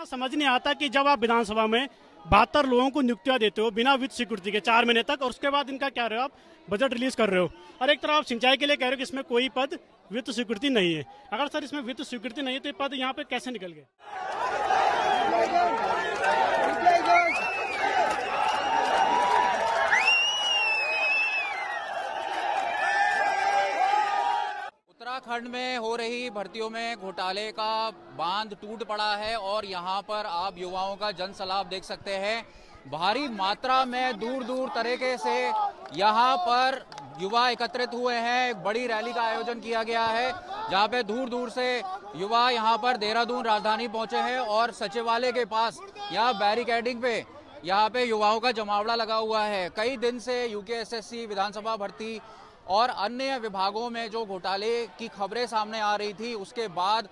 यहाँ समझ नहीं आता कि जब आप विधानसभा में बहत्तर लोगों को नियुक्तियां देते हो बिना वित्त स्वीकृति के चार महीने तक और उसके बाद इनका क्या रहे हो आप बजट रिलीज कर रहे हो और एक तरफ आप सिंचाई के लिए कह रहे हो कि इसमें कोई पद वित्त स्वीकृति नहीं है अगर सर इसमें वित्त स्वीकृति नहीं है तो ये पद यहाँ पे कैसे निकल गए उत्तराखंड में हो रही भर्तियों में घोटाले का बांध टूट पड़ा है और यहाँ पर आप युवाओं का जनसलाब देख सकते हैं भारी मात्रा में दूर दूर तरीके से यहाँ पर युवा एकत्रित हुए हैं एक बड़ी रैली का आयोजन किया गया है जहाँ पे दूर दूर से युवा यहाँ पर देहरादून राजधानी पहुंचे हैं और सचिवालय के पास यहाँ बैरिकेडिंग पे यहाँ पे युवाओं का जमावड़ा लगा हुआ है कई दिन से यूकेएसएससी विधानसभा भर्ती और अन्य विभागों में जो घोटाले की खबरें सामने आ रही थी उसके बाद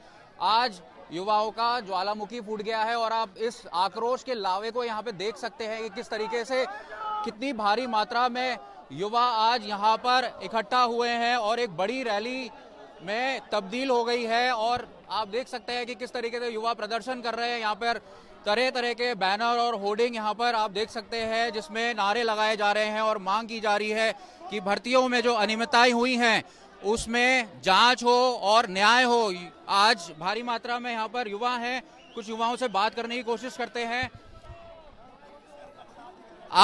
आज युवाओं का ज्वालामुखी फूट गया है और आप इस आक्रोश के लावे को यहाँ पे देख सकते हैं कि किस तरीके से कितनी भारी मात्रा में युवा आज यहाँ पर इकट्ठा हुए हैं और एक बड़ी रैली में तब्दील हो गई है और आप देख सकते हैं कि किस तरीके से युवा प्रदर्शन कर रहे हैं यहाँ पर तरह तरह के बैनर और होर्डिंग यहाँ पर आप देख सकते हैं जिसमें नारे लगाए जा रहे हैं और मांग की जा रही है कि भर्तियों में जो अनियमितताएं हुई हैं उसमें जांच हो और न्याय हो आज भारी मात्रा में यहाँ पर युवा हैं कुछ युवाओं से बात करने की कोशिश करते हैं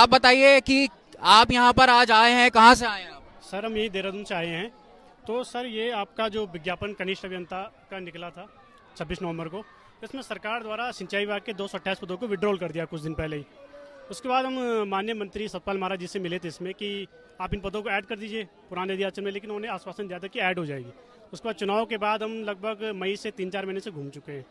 आप बताइए कि आप यहाँ पर आज आए हैं कहाँ से आए हैं सर हम यही देहरादून से आए हैं तो सर ये आपका जो विज्ञापन कनिष्ठ अभियंता का निकला था छब्बीस नवम्बर को इसमें सरकार द्वारा सिंचाई विभाग के दो पदों को विड्रॉल कर दिया कुछ दिन पहले ही उसके बाद हम माननीय मंत्री सतपाल महाराज जी से मिले थे इसमें कि आप इन पदों को ऐड कर दीजिए पुराने अधियाचन में लेकिन उन्होंने आश्वासन दिया था कि ऐड हो जाएगी उसके बाद चुनाव के बाद हम लगभग मई से तीन चार महीने से घूम चुके हैं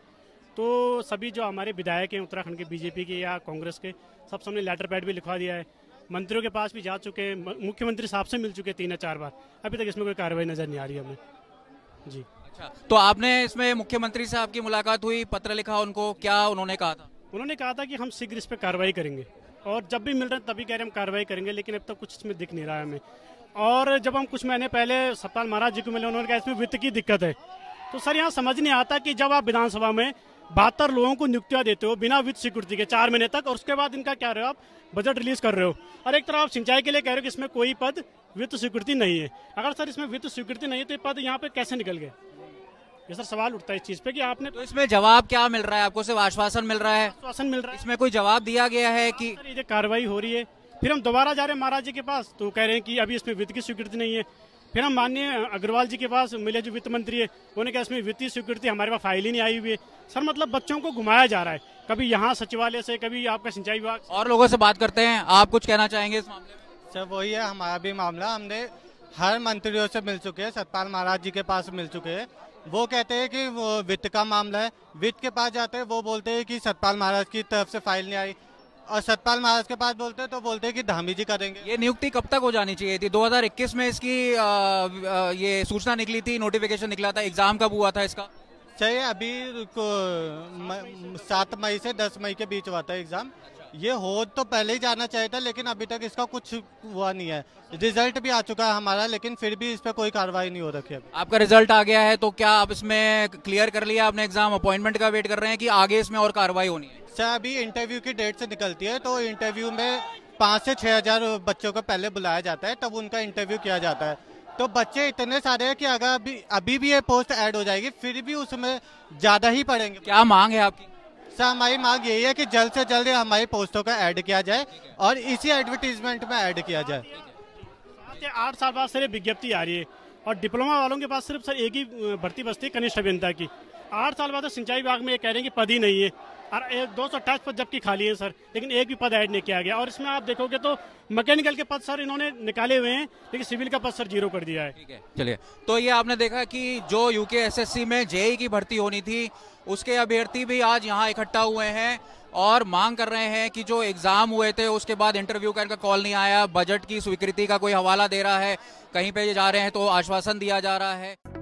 तो सभी जो हमारे विधायक हैं उत्तराखंड के बीजेपी के या कांग्रेस के सब सबने लेटर पैड भी लिखवा दिया है मंत्रियों के पास भी जा चुके हैं मुख्यमंत्री साहब से मिल चुके हैं तीन या चार बार अभी तक इसमें कोई कार्रवाई नजर नहीं आ रही हमें जी अच्छा तो आपने इसमें मुख्यमंत्री से आपकी मुलाकात हुई पत्र लिखा उनको क्या उन्होंने कहा था उन्होंने कहा था कि हम शीघ्र इस पर कार्रवाई करेंगे और जब भी मिल रहे हैं तभी कह रहे हम कार्रवाई करेंगे लेकिन अब तक तो कुछ इसमें दिख नहीं रहा है हमें और जब हम कुछ महीने पहले सतपाल महाराज जी को मिले उन्होंने कहा इसमें वित्त की दिक्कत है तो सर यहाँ समझ नहीं आता कि जब आप विधानसभा में बहत्तर लोगों को नियुक्तियां देते हो बिना वित्त स्वीकृति के चार महीने तक और उसके बाद इनका क्या रहे हो आप बजट रिलीज कर रहे हो और एक तरफ आप सिंचाई के लिए कह रहे हो कि इसमें कोई पद वित्त स्वीकृति नहीं है अगर सर इसमें वित्त स्वीकृति नहीं है तो ये पद यहाँ पे कैसे निकल गए ये सर सवाल उठता है इस चीज़ पे कि आपने तो इसमें जवाब क्या मिल रहा है आपको सिर्फ आश्वासन मिल रहा है आश्वासन मिल रहा है इसमें कोई जवाब दिया गया है हाँ कि ये कार्रवाई हो रही है फिर हम दोबारा जा रहे हैं महाराज जी के पास तो कह रहे हैं कि अभी इसमें वित्त की स्वीकृति नहीं है फिर हम माननीय अग्रवाल जी के पास मिले जो वित्त मंत्री है उन्होंने कहा इसमें वित्तीय स्वीकृति हमारे पास फाइल ही नहीं आई हुई है सर मतलब बच्चों को घुमाया जा रहा है कभी यहाँ सचिवालय से कभी आपका सिंचाई विभाग और लोगों से बात करते हैं आप कुछ कहना चाहेंगे इस मामले में सर वही है हमारा भी मामला हमने हर मंत्रियों से मिल चुके हैं सतपाल महाराज जी के पास मिल चुके हैं वो कहते हैं कि वो वित्त का मामला है वित्त के पास जाते हैं वो बोलते हैं कि सतपाल महाराज की तरफ से फाइल नहीं आई और सतपाल महाराज के पास बोलते हैं तो बोलते हैं कि धामी जी करेंगे ये नियुक्ति कब तक हो जानी चाहिए थी 2021 में इसकी आ, आ, ये सूचना निकली थी नोटिफिकेशन निकला था एग्जाम कब हुआ था इसका चाहिए अभी सात मई से दस मई के बीच हुआ था एग्जाम ये हो तो पहले ही जाना चाहिए था लेकिन अभी तक इसका कुछ हुआ नहीं है रिजल्ट भी आ चुका है हमारा लेकिन फिर भी इस पर कोई कार्रवाई नहीं हो रखी है आपका रिजल्ट आ गया है तो क्या आप इसमें क्लियर कर लिया आपने एग्जाम अपॉइंटमेंट का वेट कर रहे हैं कि आगे इसमें और कार्रवाई होनी है सर अभी इंटरव्यू की डेट से निकलती है तो इंटरव्यू में पाँच से छः हज़ार बच्चों को पहले बुलाया जाता है तब उनका इंटरव्यू किया जाता है तो बच्चे इतने सारे हैं कि अगर अभी अभी भी ये पोस्ट ऐड हो जाएगी फिर भी उसमें ज़्यादा ही पढ़ेंगे क्या मांग है आपकी सर हमारी मांग यही है कि जल्द से जल्द हमारी पोस्टों का ऐड किया जाए और इसी एडवर्टीजमेंट में ऐड किया जाए आठ साल बाद सर विज्ञप्ति आ रही है और डिप्लोमा वालों के पास सिर्फ सर एक ही भर्ती बस्ती है कनिष्ठ अभियंता की आठ साल बाद सिंचाई विभाग में ये कह रहे हैं कि पद ही नहीं है दो सौ अट्ठाईस पद जबकि खाली है सर लेकिन एक भी पद ऐड नहीं किया गया और इसमें आप देखोगे तो मैकेनिकल के पद सर इन्होंने निकाले हुए हैं लेकिन सिविल का पद सर जीरो कर दिया है ठीक है चलिए तो ये आपने देखा कि जो यूके एसएससी में जेई e की भर्ती होनी थी उसके अभ्यर्थी भी आज यहाँ इकट्ठा हुए हैं और मांग कर रहे हैं कि जो एग्जाम हुए थे उसके बाद इंटरव्यू का इनका कॉल नहीं आया बजट की स्वीकृति का कोई हवाला दे रहा है कहीं पे जा रहे हैं तो आश्वासन दिया जा रहा है